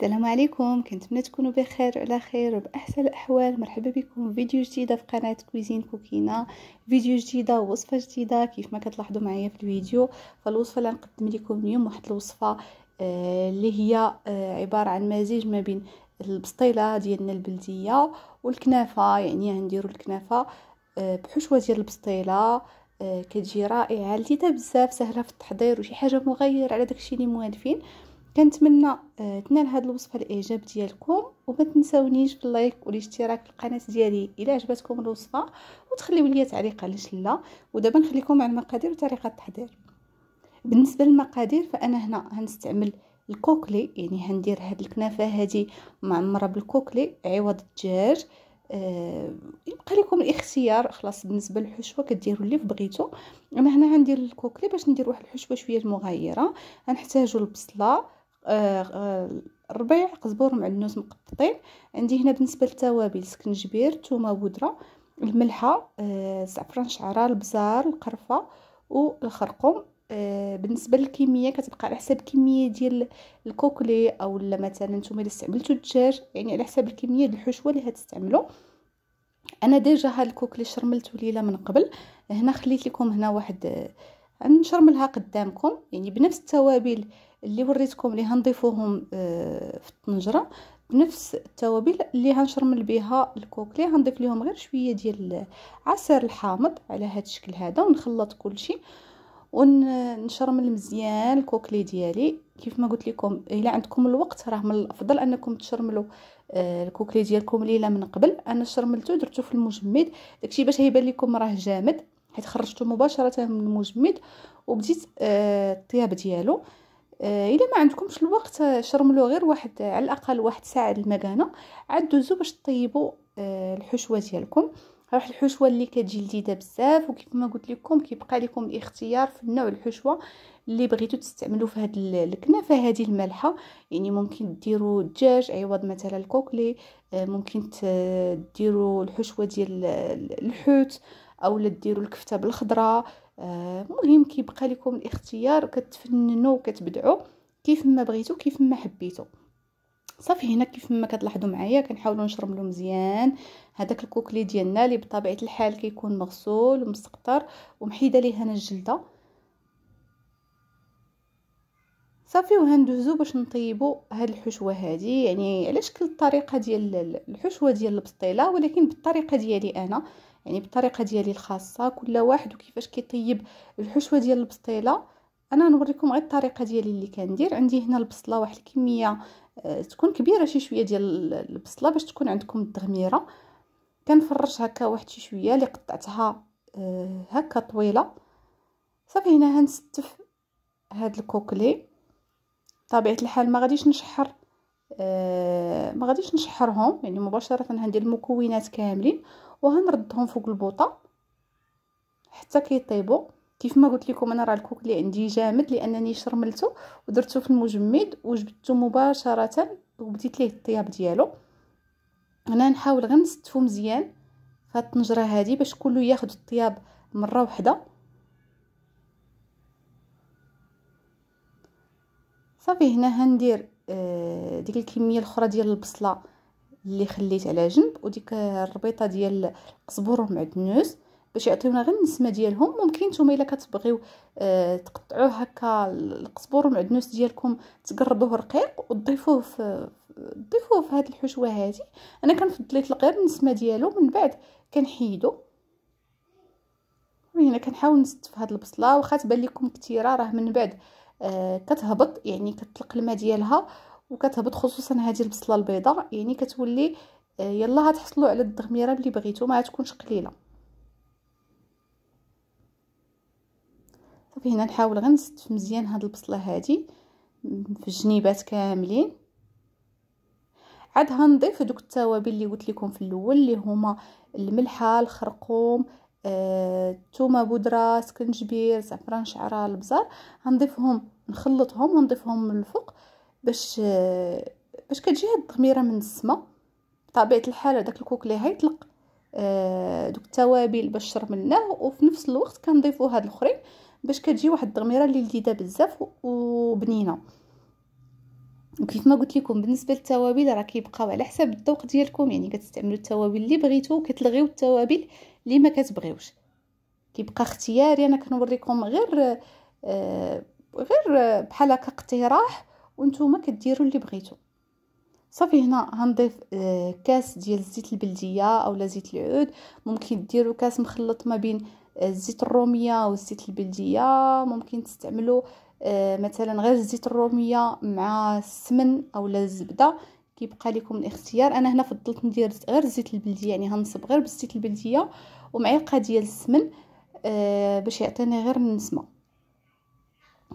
السلام عليكم كنتمنى تكونوا بخير وعلى خير وباحسن الاحوال مرحبا بكم فيديو جديده في قناه كويزين كوكينا فيديو جديده ووصفه جديده كيف ما كتلاحظوا معايا في الفيديو فالوصفه اللي نقدم لكم اليوم واحد الوصفه آه، اللي هي آه، عباره عن مزيج ما بين البسطيله ديالنا البلديه والكنافه يعني غنديروا الكنافه آه، بحشوه ديال البسطيله كتجي رائعه لذيذه بزاف سهله في التحضير وشي حاجه مغير على داكشي اللي موالفين كنتمنى آه، تنال هذه الوصفه الاعجاب ديالكم وما تنساونيش في اللايك والاشتراك في القناه ديالي الى عجبتكم الوصفه وتخليو لي تعليق علاش لا ودابا نخليكم مع المقادير وطريقه التحضير بالنسبه للمقادير فانا هنا غنستعمل الكوكلي يعني غندير هاد الكنافه هادي معمره بالكوكلي عوض الدجاج آه يبقى لكم الاختيار خلاص بالنسبه للحشوه كديروا اللي بغيتو انا هنا غندير الكوكلي باش ندير واحد الحشوه شويه مغايره غنحتاجوا البصله آه، آه، ربيع قزبور معدنوس مقططين عندي هنا بالنسبه للتوابل سكنجبير ثومه بودره الملحه آه، زعفران شعره البزار القرفه والخرقوم بالنسبه للكميه كتبقى على حساب الكميه ديال الكوكلي او مثلا نتوما اللي استعملتو الدجاج يعني على حساب الكميه ديال الحشوه اللي غتستعملو انا ديجا هاد الكوكلي شرملته ليله من قبل هنا خليت لكم هنا واحد نشرملها قدامكم يعني بنفس التوابل اللي وريتكم اللي هنضيفوهم آه، في الطنجره بنفس التوابل اللي هنشرمل بها الكوكلي هنضيف لهم غير شويه ديال عصير الحامض على هذا الشكل هذا ونخلط كلشي ونشرمل مزيان الكوكلي ديالي كيف ما قلت لكم الا عندكم الوقت راه من الافضل انكم تشرملوا آه، الكوكلي ديالكم ليله من قبل انا شرملته درته في المجمد داكشي باش هيبان لكم راه جامد حيت خرجته مباشره من المجمد وبديت آه، الطياب ديالو آه، الا ما عندكمش الوقت آه، شرملو غير واحد آه، على الاقل واحد ساعه المكانه عاد دوزو باش طيبوا الحشوه ديالكم راح الحشوه اللي كتجي لذيذه بزاف وكيف ما قلت لكم كيبقى لكم الاختيار في النوع الحشوه اللي بغيتو تستعملوا في هذه الكنافه هذه المالحه يعني ممكن ديروا الدجاج عوض مثلا الكوكلي ممكن تديروا الحشوه ديال الحوت اولا ديروا الكفته بالخضره آه، مهم كيبقى لكم الاختيار كتفننوا وكتبدعوا كيف ما بغيتوا كيف ما حبيتوا صافي هنا كيف ما كتلاحظوا معايا كنحاولوا نشرملو مزيان هذاك الكوكلي ديالنا اللي بطبيعه الحال كيكون مغسول ومستقطر ومحيده ليه انا الجلده صافي وهندوزو باش نطيبوا هاد الحشوه هادي يعني على شكل الطريقه ديال الحشوه ديال البسطيله ولكن بالطريقه ديالي انا يعني بالطريقه ديالي الخاصه كل واحد وكيفاش كيطيب الحشوه ديال البسطيله انا نوريكم غير الطريقه ديالي اللي كندير عندي هنا البصله واحد الكميه آه، تكون كبيره شي شويه ديال البصله باش تكون عندكم الدغميره كنفرش هكا واحد شي شويه اللي قطعتها آه، هكا طويله صافي هنا هنستف هاد الكوكلي طبيعه الحال ما غاديش نشحر آه ما غاديش نشحرهم يعني مباشره غندير المكونات كاملين وهنردهم فوق البوطه حتى كيطيبوا كيف ما قلت لكم انا راه الكوك اللي عندي جامد لانني شرملته ودرته في المجمد وجبدته مباشره وبديت ليه الطياب ديالو هنا نحاول غير نستفو مزيان في الطنجره هذه باش كله ياخد الطياب مره واحده صافي هنا هندير آه، ديك الكميه الاخرى ديال البصله اللي خليت على جنب وديك الربيطه ديال القزبر والمعدنوس باش يعطيونا غير النسمه ديالهم ممكن نتوما الا كتبغيو آه تقطعوه هكا القزبر والمعدنوس ديالكم تقربوه رقيق وتضيفوه في ضيفوه في هذه الحشوه هذه انا كنفضل غير النسمه ديالو من بعد كنحيدو وهنا كنحاول نستف هاد البصله واخا تبان لكم كثيره راه من بعد آه كتهبط يعني كتطلق الماء ديالها وكتهبط خصوصا هذه البصله البيضاء يعني كتولي آه، يلا هتحصلوا على الدغميره اللي بغيتو ما تكونش قليله صافي هنا نحاول غنستف مزيان هذه البصله هذه في الجنيبات كاملين عاد غنضيف دوك التوابل اللي قلت لكم في الاول اللي هما الملحه الخرقوم الثومه آه، بودره سكنجبير زعفران شعره البزار غنضيفهم نخلطهم ونضيفهم من الفوق باش باش كتجي هاد الضميره من السما بطبيعه الحال داك الكوكلي هيطلق آه، دوك التوابل باش شرمناه وفي نفس الوقت كنضيفو هاد الاخرين باش كتجي واحد الضميره اللي لذيذه بزاف وبنينه وكيف ما قلت لكم بالنسبه للتوابل راه كيبقاو على حسب الذوق ديالكم يعني كتستعملوا التوابل اللي بغيتو كتلغيو التوابل اللي ما كتبغيوش كيبقى اختياري انا كنوريكم غير آه غير بحال هكا اقتراح وانتوما كديروا اللي بغيتو صافي هنا هنضيف آه، كاس ديال الزيت البلديه اولا زيت العود ممكن ديروا كاس مخلط ما بين آه، الزيت الروميه والزيت البلديه ممكن تستعملوا آه، مثلا غير الزيت الروميه مع السمن اولا الزبده كيبقى لكم الاختيار انا هنا فضلت ندير غير الزيت البلديه يعني غنصب غير بالزيت البلديه ومعلقه ديال السمن باش يعطيني غير النسمه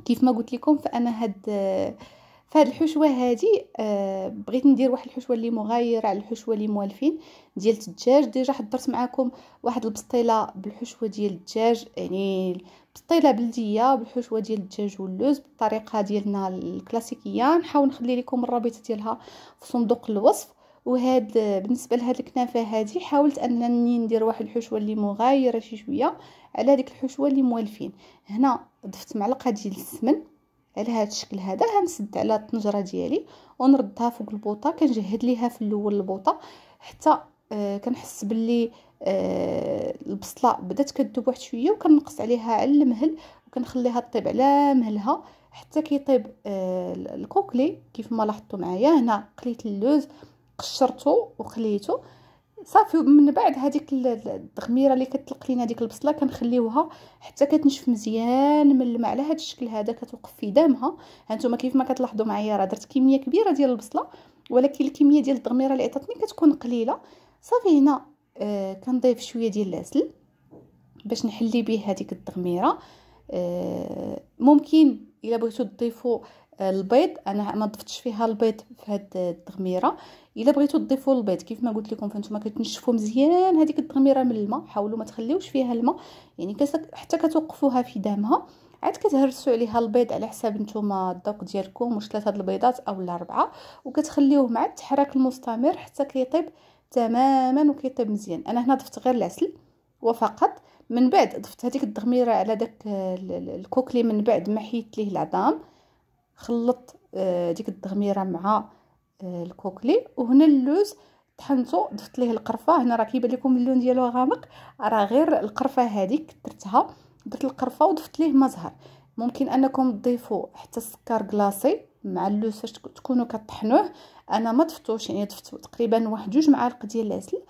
كيف ما قلت لكم فانا هاد فهاد الحشوه هادي آه بغيت ندير واحد الحشوه اللي مغايره على الحشوه اللي موالفين ديال الدجاج ديجا حضرت معكم واحد البسطيله بالحشوه ديال الدجاج يعني بسطيله بلديه بالحشوه ديال الدجاج واللوز بالطريقه ديالنا الكلاسيكيه نحاول نخلي لكم الرابطه ديالها في صندوق الوصف وهاد بالنسبه لهاد الكنافه هادي حاولت انني ندير واحد الحشوه اللي مغايره شي شويه على ديك الحشوه اللي موالفين هنا ضفت معلقه ديال السمن على هذا الشكل هذا غنسد على الطنجره ديالي ونردها فوق البوطه كنجهد ليها في الاول البوطه حتى آه كنحس باللي آه البصله بدات كدوب واحد شويه وكنقص عليها على المهل وكنخليها طيب على مهلها حتى كيطيب آه الكوكلي كيف ما لاحظتوا معايا هنا قليت اللوز قشرته وقليته صافي من بعد هذيك التغميره اللي كتلق لينا ديك البصله كنخليوها حتى كتنشف مزيان من الماء على هذا الشكل هذا كتوقف في دامها هانتوما كيف ما كتلاحظوا معايا راه درت كميه كبيره ديال البصله ولكن الكميه ديال التغميره اللي عطاتني كتكون قليله صافي هنا آه كنضيف شويه ديال العسل باش نحلي به هذيك التغميره آه ممكن الا بغيتو تضيفوا البيض انا ما ضفتش فيها البيض في هاد التغميره الا بغيتو تضيفوا البيض كيف ما قلت لكم فانتوما كتنشفوا مزيان هذيك التغميره من الماء حاولوا ما تخليوش فيها الماء يعني حتى كتوقفوها في دمها عاد كتهرسوا عليها البيض على حساب نتوما الذوق ديالكم واش ثلاثه البيضات اولا اربعه وكتخليوه مع التحرك المستمر حتى كيطيب تماما وكيطيب مزيان انا هنا ضفت غير العسل وفقط من بعد ضفت هذيك التغميره على داك الكوكلي من بعد ما حيت ليه العظام خلطت آه، ديك الدغميره مع آه، الكوكلي وهنا اللوز طحنته ضفت ليه القرفه هنا راه كيبان لكم اللون ديالو غامق راه غير القرفه هذيك كثرتها درت القرفه وضفت ليه ما زهر ممكن انكم تضيفوا حتى السكر كلاصي مع اللوز فاش تكونوا كطحنوه انا ما ضفتوش يعني ضفت تقريبا واحد جوج معالق ديال العسل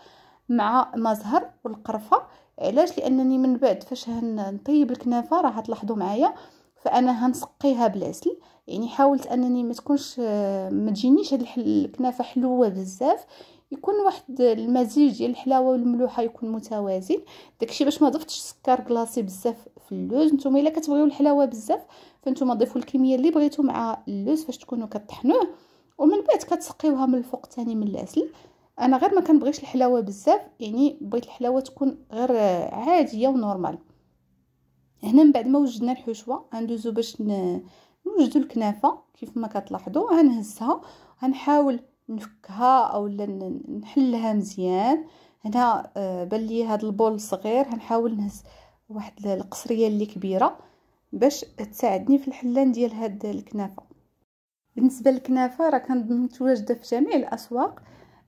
مع ما زهر والقرفه علاش لانني من بعد فاش نطيب الكنافه راه تلاحظوا معايا فانا هنسقيها بالعسل يعني حاولت انني ما تكونش آه، ما تجينيش هاد الكنافه حلوه بزاف يكون واحد المزيج ديال الحلاوه والملوحه يكون متوازن داكشي باش ما ضفتش سكر كلاصي بزاف في اللوز نتوما الا كتبغيو الحلاوه بزاف فانتوما ضيفوا الكميه اللي بغيتو مع اللوز فاش تكونوا كطحنوه ومن بعد كتسقيوها من الفوق تاني من العسل انا غير ما كنبغيش الحلاوه بزاف يعني بغيت الحلاوه تكون غير آه، عاديه ونورمال هنا من بعد ما وجدنا الحشوه غندوزو باش نوجدو الكنافه كيف ما كتلاحظوا غنهزها غنحاول نفكها اولا نحلها مزيان هنا آه، بان لي هذا البول صغير غنحاول نهز واحد القصريه اللي كبيره باش تساعدني في الحلان ديال هاد الكنافه بالنسبه للكنافه راه كنظن متواجده في جميع الاسواق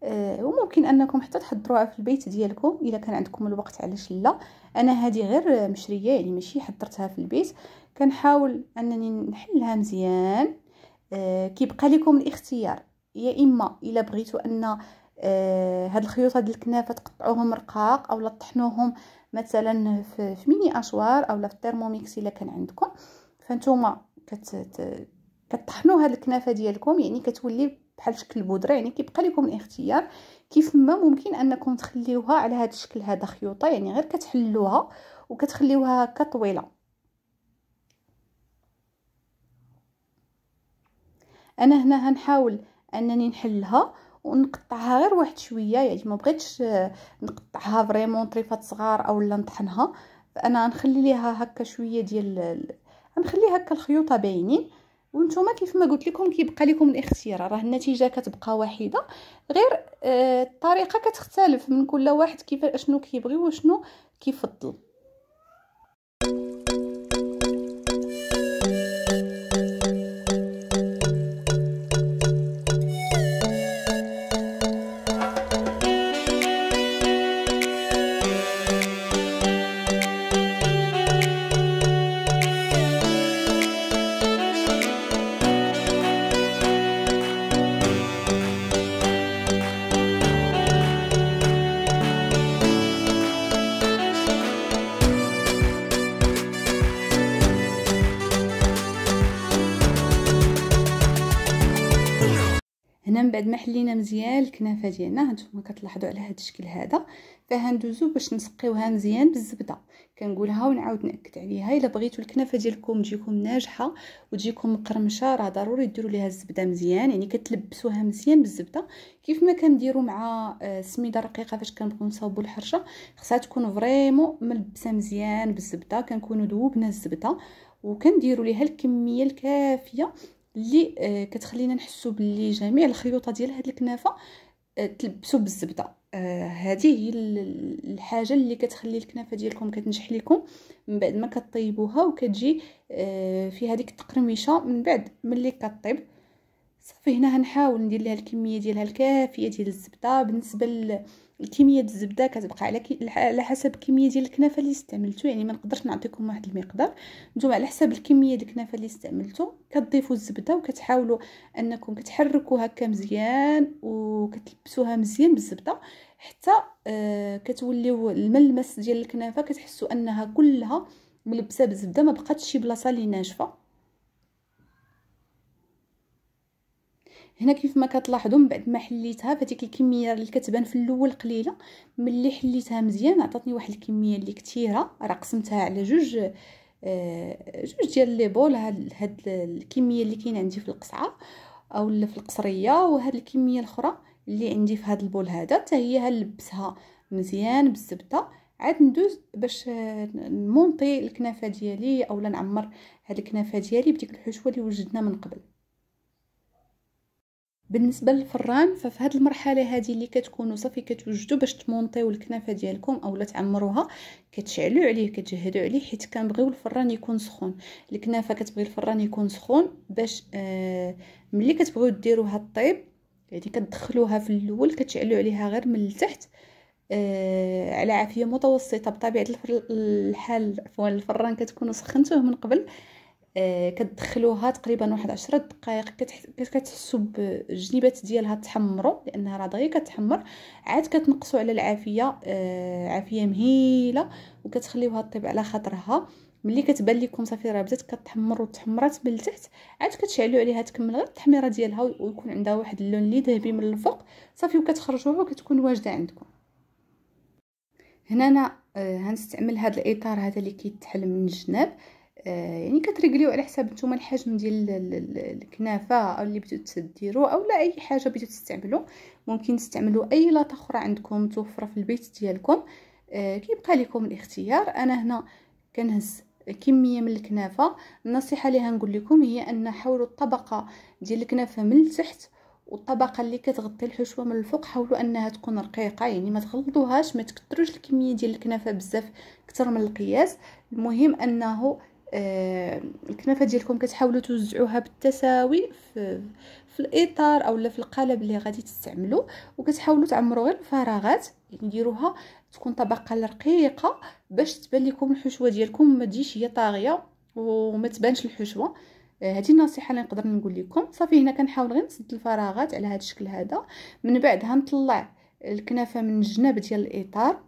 آه، وممكن انكم حتى تحضروها في البيت ديالكم الا كان عندكم الوقت علاش لا انا هذه غير مشريه يعني ماشي حضرتها في البيت كنحاول انني نحلها مزيان آه، كيبقى لكم الاختيار يا اما الا بغيتوا ان آه، هاد الخيوط هاد الكنافه تقطعوهم رقاق اولا طحنوهم مثلا في ميني اشوار اولا في الترموميكس الا كان عندكم فانتوما كت... كتطحنوا هاد الكنافه ديالكم يعني كتولي بحال شكل البودره يعني كيبقى لكم الاختيار كيف ما ممكن انكم تخليوها على هذا الشكل هذا خيوطه يعني غير كتحلوها وكتخليوها هكا طويله انا هنا هنحاول انني نحلها ونقطعها غير واحد شويه يعني ما بغيتش نقطعها فريمون طريفات صغار اولا نطحنها فانا غنخلي ليها هكا شويه ديال غنخلي هكا الخيوطه باينين وانتم كيف ما قلت لكم كيبقى لكم الاختيار راه النتيجه كتبقى واحده غير آه، الطريقه كتختلف من كل واحد كيف اشنو كيبغي وشنو كيفضل بعد ما حلينا مزيان الكنافه ديالنا هانتوما كتلاحظوا على هذا الشكل هذا فهندوزو باش نسقيوها مزيان بالزبده كنقولها ونعاود ناكد عليها الا بغيتوا الكنافه ديالكم تجيكم ناجحه وتجيكم مقرمشه راه ضروري ديروا ليها الزبده مزيان يعني كتلبسوها مزيان بالزبده كيف ما كنديروا مع السميده آه، الرقيقه فاش كنبغيو نصاوبوا الحرشه خصها تكون فريمون ملبسه مزيان بالزبده كنكونوا ذوبنا الزبده وكنديروا ليها الكميه الكافيه اللي آه، كتخلينا نحسو باللي جميع الخيوطه ديال هاد الكنافه آه، تلبسو بالزبده هذه آه، هي الحاجه اللي كتخلي الكنافه ديالكم كتنجح لكم من بعد ما كطيبوها وكتجي في هذيك التقرميشه من بعد ملي كطيب صافي هنا غنحاول ندير لها الكميه ديالها الكافيه ديال الزبده بالنسبه الكميه ديال الزبده كتبقى على كي... على حسب الكميه ديال الكنافه اللي استعملتو يعني ما نقدرش نعطيكم واحد المقدار نتوما على حسب الكميه ديال الكنافه اللي استعملتو كتضيفوا الزبده وكتحاولوا انكم كتحركوا هكا مزيان وكتلبسوها مزيان بالزبده حتى آه كتوليو الملمس ديال الكنافه كتحسوا انها كلها ملبسه بالزبده ما بقاتش شي بلاصه اللي ناشفه هنا كيف ما كتلاحظوا من بعد ما حليتها فديك الكميه اللي كتبان في الاول قليله ملي حليتها مزيان عطاتني واحد الكميه اللي كثيره راه قسمتها على جوج آه، جوج ديال لي بول هاد, الكميه اللي كاين عندي في القصعه او في القصريه وهاد الكميه الاخرى اللي عندي في هاد البول هذا حتى هي هنلبسها مزيان بالزبده عاد ندوز باش آه، نمونطي الكنافه ديالي اولا نعمر هاد الكنافه ديالي بديك الحشوه اللي وجدنا من قبل بالنسبه للفران ففي هذه المرحله هذه اللي كتكونوا صافي كتوجدوا باش تمونطيو الكنافه ديالكم اولا تعمروها كتشعلوا عليه كتجهدوا عليه حيت كنبغيو الفران يكون سخون الكنافه كتبغي الفران يكون سخون باش آه ملي كتبغيو ديروها طيب يعني كتدخلوها في الاول كتشعلوا عليها غير من التحت آه على عافيه متوسطه بطبيعه الحال عفوا الفران كتكونوا سخنتوه من قبل آه، كتدخلوها تقريبا واحد عشرة دقائق كتحسوا بالجنيبات ديالها تحمروا لانها راه دغيا كتحمر عاد كتنقصوا على العافيه آه، عافيه مهيله وكتخليوها طيب على خاطرها ملي كتبان لكم صافي راه بدات كتحمر وتحمرات من التحت عاد كتشعلوا عليها تكمل غير التحميره ديالها ويكون عندها واحد اللون اللي ذهبي من الفوق صافي وكتخرجوها وكتكون واجده عندكم هنا انا آه، هنستعمل هذا الاطار هذا اللي كيتحل من الجناب يعني كتريغليو على حساب نتوما الحجم ديال الكنافه اللي بغيتو تديرو اولا اي حاجه بغيتو تستعملو ممكن تستعملو اي لاطه اخرى عندكم متوفره في البيت ديالكم آه، كيبقى لكم الاختيار انا هنا كنهز كميه من الكنافه النصيحه اللي غنقول لكم هي ان حاولوا الطبقه ديال الكنافه من التحت والطبقه اللي كتغطي الحشوه من الفوق حاولوا انها تكون رقيقه يعني ما تغلطوهاش ما تكثروش الكميه ديال الكنافه بزاف اكثر من القياس المهم انه آه، الكنافه ديالكم كتحاولوا توزعوها بالتساوي في, في الاطار اولا في القالب اللي غادي تستعملوا وكتحاولوا تعمروا غير الفراغات يعني ديروها تكون طبقه رقيقه باش تبان لكم الحشوه ديالكم ما تجيش هي طاغيه وما تبانش الحشوه آه، هذه النصيحه اللي نقدر نقول لكم صافي هنا كنحاول غير نسد الفراغات على هذا الشكل هذا من بعد هنطلع الكنافه من الجناب ديال الاطار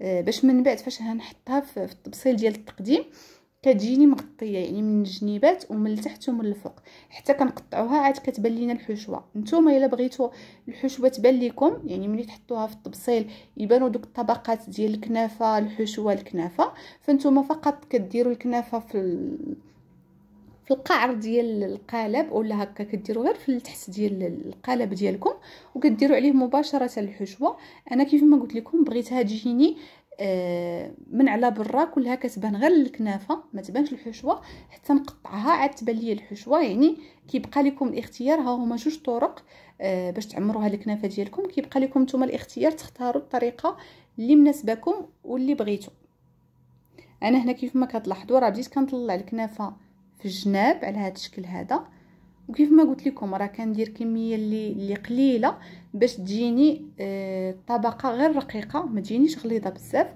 آه، باش من بعد فاش هنحطها في التبصيل ديال التقديم كتجيني مغطيه يعني من الجنيبات ومن التحت ومن الفوق حتى كنقطعوها عاد كتبان لينا الحشوه نتوما الا بغيتو الحشوه تبان لكم يعني ملي تحطوها في الطبسيل يبانو دوك الطبقات ديال الكنافه الحشوه الكنافه فنتوما فقط كديروا الكنافه في ال... في القعر ديال القالب ولا هكا كديروا غير في التحت ديال القالب ديالكم وكديروا عليه مباشره الحشوه انا كيف ما قلت لكم بغيتها تجيني من على برا كلها كتبان غير الكنافه ما تبانش الحشوه حتى نقطعها عاد تبان لي الحشوه يعني كيبقى لكم الاختيار ها هما جوج طرق آه، باش هاد الكنافه ديالكم كيبقى لكم نتوما الاختيار تختاروا الطريقه اللي مناسباكم واللي بغيتو انا هنا كيف ما كتلاحظوا راه بديت كنطلع الكنافه في الجناب على هذا الشكل هذا وكيف ما قلت لكم راه كندير كميه اللي اللي قليله باش تجيني الطبقه آه، غير رقيقه ما تجينيش غليظه بزاف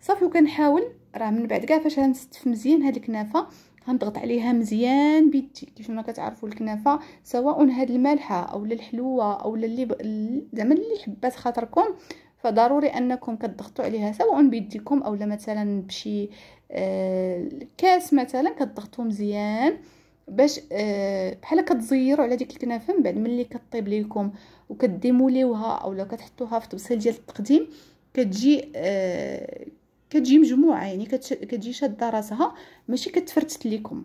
صافي وكنحاول راه من بعد كاع فاش غنستف مزيان هاد الكنافه غنضغط عليها مزيان بيدي كيف ما كتعرفوا الكنافه سواء هاد المالحه او الحلوه او اللي ب... زعما اللي حبات خاطركم فضروري انكم كتضغطوا عليها سواء بيديكم او مثلا بشي آه كاس مثلا كتضغطوا مزيان باش آه، بحال كتزيروا على ديك الكنافه من بعد ملي كطيب ليكم وكديموليوها اولا كتحطوها في طبسيل ديال التقديم كتجي آه، كتجي مجموعه يعني كتجي شاده راسها ماشي كتفرتت ليكم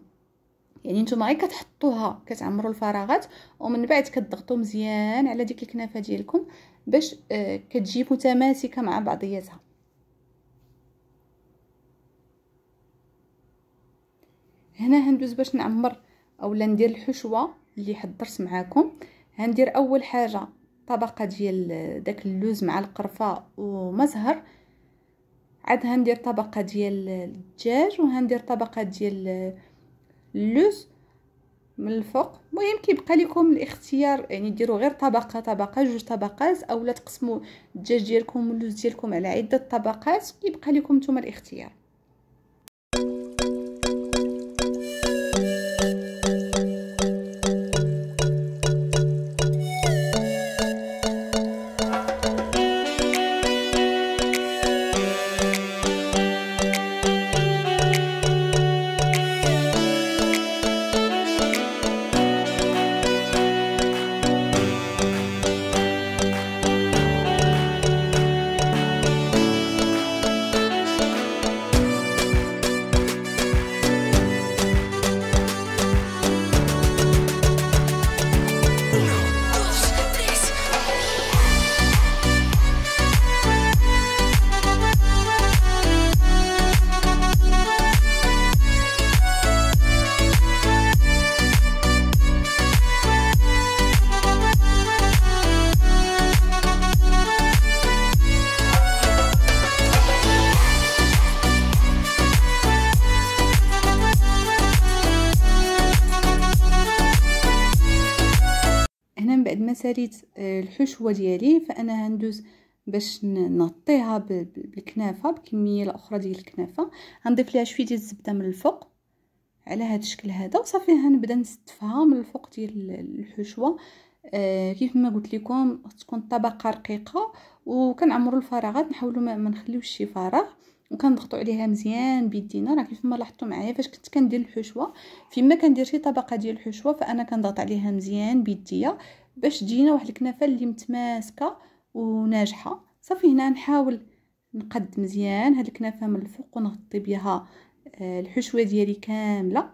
يعني نتوما غير كتحطوها كتعمروا الفراغات ومن بعد كتضغطوا مزيان على ديك الكنافه ديالكم باش آه، كتجي متماسكه مع بعضياتها هنا هندوز باش نعمر اولا ندير الحشوه اللي حضرت معاكم هندير اول حاجه طبقه ديال داك اللوز مع القرفه ومزهر عاد هندير طبقه ديال الدجاج وهندير طبقه ديال اللوز من الفوق المهم كيبقى لكم الاختيار يعني ديروا غير طبقه طبقه جوج طبقات اولا تقسموا الدجاج ديالكم واللوز ديالكم على عده طبقات كيبقى لكم نتوما الاختيار انا آه، الحشوه ديالي فانا غندوز باش نغطيها بالكنافه بكميه الاخرى ديال الكنافه غنضيف ليها شويه ديال الزبده من الفوق على هذا الشكل هذا وصافي غنبدا نستفها من الفوق ديال الحشوه آه كيف ما قلت لكم تكون الطبقه رقيقه وكنعمروا الفراغات نحاولوا ما نخليوش شي فراغ وكنضغطوا عليها مزيان بيدينا راه كيف ما لاحظتوا معايا فاش كنت كندير الحشوه فيما كندير شي طبقه ديال الحشوه فانا كنضغط عليها مزيان بيديا باش تجينا واحد الكنافه اللي متماسكه وناجحه صافي هنا نحاول نقد مزيان هاد الكنافه من الفوق ونغطي بها آه، الحشوه ديالي كامله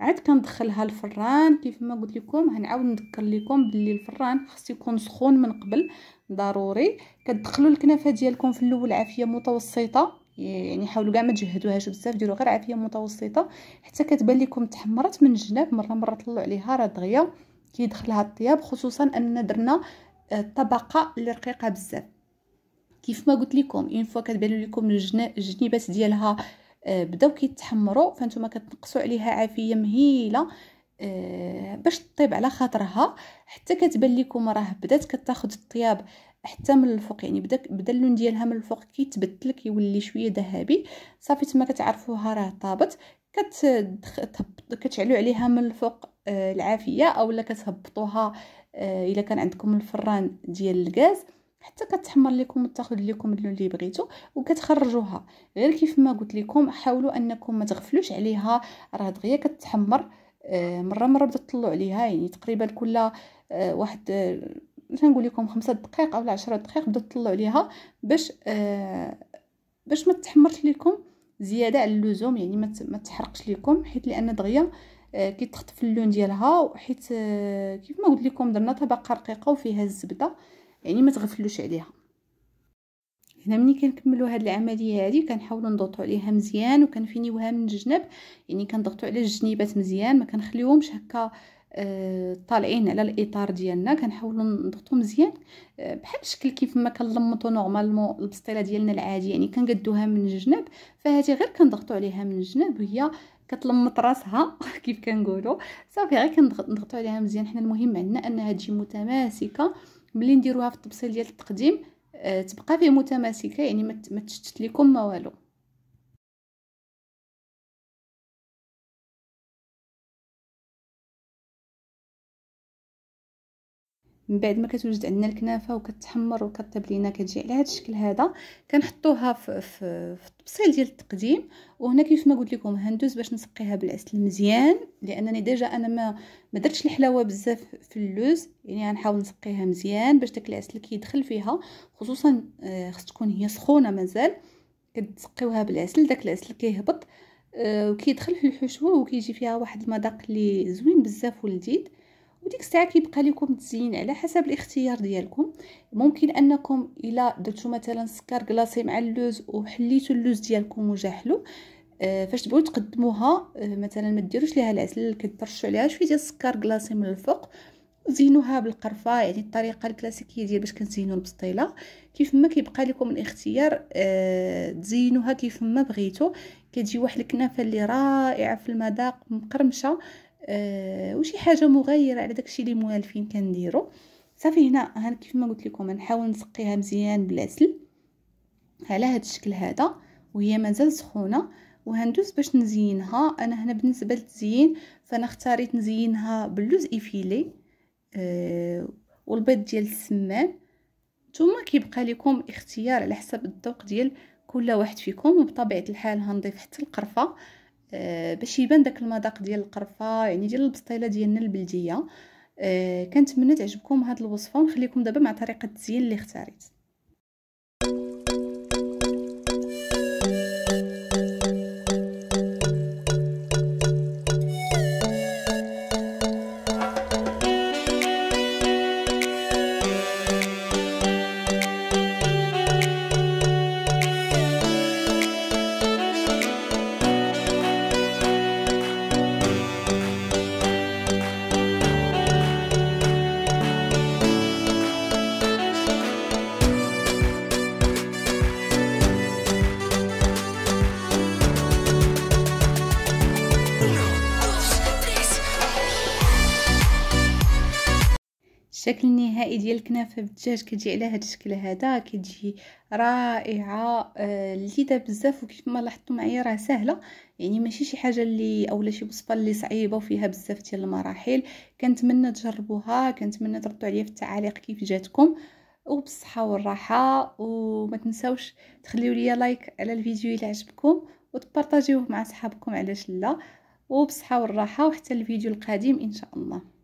عاد كندخلها الفران كيف ما قلت لكم هنعاود نذكر لكم باللي الفران خص يكون سخون من قبل ضروري كتدخلوا الكنافه ديالكم في الاول عافيه متوسطه يعني حاولوا كاع ما تجهدوهاش بزاف ديروا غير عافيه متوسطه حتى كتبان لكم تحمرت من الجناب مره مره طلعوا عليها راه دغيا كيدخلها الطياب خصوصا اننا درنا الطبقه آه، اللي رقيقه بزاف كيف ما قلت لكم اون فوا كتبان لكم الجنيبات ديالها آه، بداو كيتحمروا فانتوما كتنقصوا عليها عافيه مهيله آه، باش طيب على خاطرها حتى كتبان لكم راه بدات كتاخذ الطياب حتى من الفوق يعني بدا بدا اللون ديالها من الفوق كيتبدل كيولي شويه ذهبي صافي تما كتعرفوها راه طابت كتدخ... كتعلو عليها من الفوق آه، العافيه اولا كتهبطوها آه، الا كان عندكم الفران ديال الغاز حتى كتحمر لكم وتاخذ لكم اللون اللي بغيتو وكتخرجوها غير كيف ما قلت لكم حاولوا انكم ما تغفلوش عليها راه دغيا كتحمر آه، مره مره بدا تطلعوا عليها يعني تقريبا كل واحد نقول لكم خمسة دقائق او عشرة دقائق بدا تطلعوا عليها باش باش ما تحمرش لكم زياده على اللزوم يعني ما تحرقش لكم حيت لان دغيا آه، كيتخطف اللون ديالها حيت آه، كيف ما قلت لكم درنا طبقه رقيقه وفيها الزبده يعني ما تغفلوش عليها هنا ملي كنكملوا هاد العمليه هذه كنحاولوا نضغطوا عليها مزيان وكنفينيوها من الجنب يعني كنضغطوا على الجنيبات مزيان ما كنخليوهمش هكا آه، طالعين على الاطار ديالنا كنحاولوا نضغطو مزيان بحال الشكل كيف ما كنلمطو نورمالمون البسطيله ديالنا العاديه يعني كنقدوها من الجناب فهذه غير كنضغطو عليها من الجناب وهي كتلمط راسها كيف كنقولوا صافي غير كنضغطوا عليها مزيان حنا المهم عندنا انها تجي متماسكه ملي نديروها في الطبسيل ديال التقديم آه، تبقى فيه متماسكه يعني ما تشتت لكم ما والو من بعد ما كتوجد عندنا الكنافه وكتحمر وكطيب لينا كتجي على هذا الشكل هذا كنحطوها في, في, في التبصيل ديال التقديم وهنا كيف ما قلت لكم هندوز باش نسقيها بالعسل مزيان لانني ديجا انا ما ما درتش الحلاوه بزاف في اللوز يعني غنحاول نسقيها مزيان باش داك العسل كيدخل فيها خصوصا آه، خص تكون هي سخونه مازال كتسقيوها بالعسل داك العسل كيهبط آه، وكيدخل في الحشوه وكيجي فيها واحد المذاق اللي زوين بزاف ولذيذ وديك الساعه كيبقى لكم تزين على حسب الاختيار ديالكم ممكن انكم الا درتو مثلا سكر كلاصي مع اللوز وحليتو اللوز ديالكم وجحلو آه، فاش تبغيو تقدموها آه، مثلا ما ديروش ليها العسل كترشوا عليها شويه ديال السكر كلاصي من الفوق زينوها بالقرفه يعني الطريقه الكلاسيكيه ديال باش كنزينوا البسطيله كيف ما كيبقى لكم الاختيار آه، تزينوها كيف ما بغيتو كتجي واحد الكنافه اللي رائعه في المذاق مقرمشه آه، وشي حاجه مغايره على داكشي اللي موالفين كنديرو صافي هنا ها كيف ما قلت لكم نحاول نسقيها مزيان بالعسل على هذا الشكل هذا وهي مازال سخونه وهندوز باش نزينها انا هنا بالنسبه للتزيين فانا اختاريت نزينها باللوز افيلي أه والبيض ديال السمان ثم كيبقى لكم اختيار على حسب الذوق ديال كل واحد فيكم وبطبيعه الحال هنضيف حتى القرفه آه باش يبان داك المذاق ديال القرفه يعني ديال البسطيله ديالنا البلديه آه كنتمنى تعجبكم هذه الوصفه ونخليكم دابا مع طريقه التزيين اللي اختاريت الشكل النهائي ديال الكنافه بالدجاج كتجي على هذا الشكل هذا كتجي رائعه لذيذه آه، بزاف وكيف ما لاحظتوا معايا راه سهله يعني ماشي شي حاجه اللي اولا شي وصفه اللي صعيبه وفيها بزاف ديال المراحل كنتمنى تجربوها كنتمنى تردوا عليا في التعاليق كيف جاتكم وبالصحه والراحه وما تنساوش تخليو ليا لايك على الفيديو الا عجبكم وتبارطاجيوه مع صحابكم علاش لا وبالصحه والراحه وحتى الفيديو القادم ان شاء الله